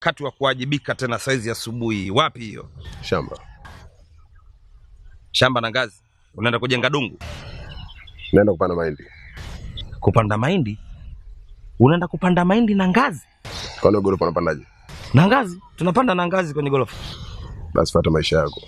wakati wa kuwajibika tena saizi asubuhi. Wapi hiyo shamba? Shamba na ngazi? Unaenda kujenga dungu? Naenda kupanda mahindi. Kupanda mahindi? Unaenda kupanda mahindi na ngazi? Kwani gorofa unapandaje? Na ngazi? Tunapanda na ngazi kwenye gorofa. Basi fuata maisha yako.